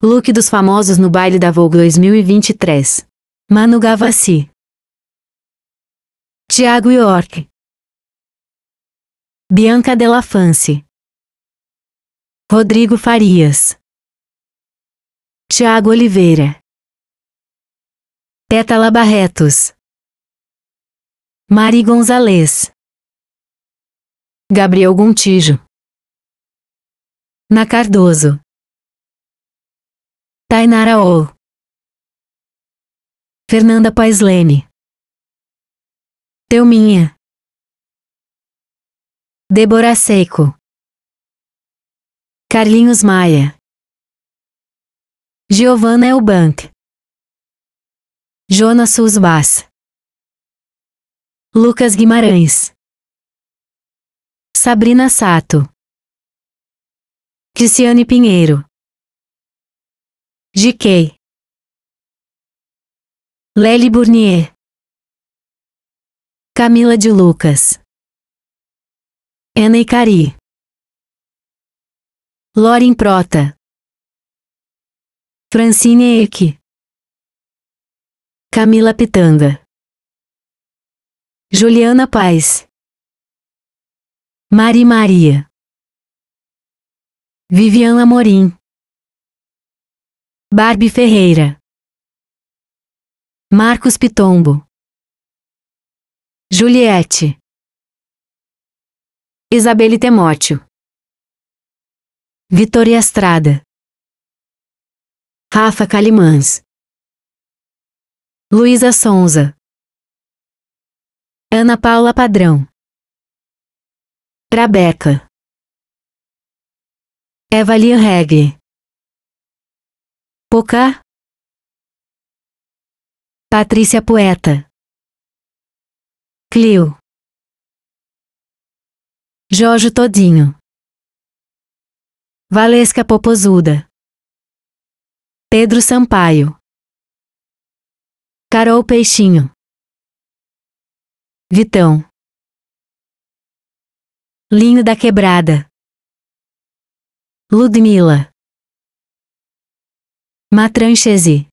Look dos famosos no baile da Vogue 2023. Manu Gavassi. Tiago York. Bianca Delafance. Rodrigo Farias. Tiago Oliveira. Teta Barretos. Mari Gonzalez. Gabriel Gontijo. Na Cardoso. Tainara O. Fernanda Paislene Lene. Teuminha. Débora Seco. Carlinhos Maia. Giovanna Elbank. Jonas Susbas. Lucas Guimarães. Sabrina Sato. Cristiane Pinheiro. G.K. Lely Bournier. Camila de Lucas. Ana Icari. Prota. Francine Eck. Camila Pitanga. Juliana Paz. Mari Maria. Viviana Morim. Barbie Ferreira. Marcos Pitombo. Juliette. Isabelle Temótio Vitória Estrada. Rafa Calimãs. Luísa Sonza. Ana Paula Padrão. Rabeca. Evalia Regge. Poca, Patrícia Poeta. Clio. Jorge Todinho. Valesca Popozuda. Pedro Sampaio. Carol Peixinho. Vitão. Linho da Quebrada. Ludmila. Matranchesi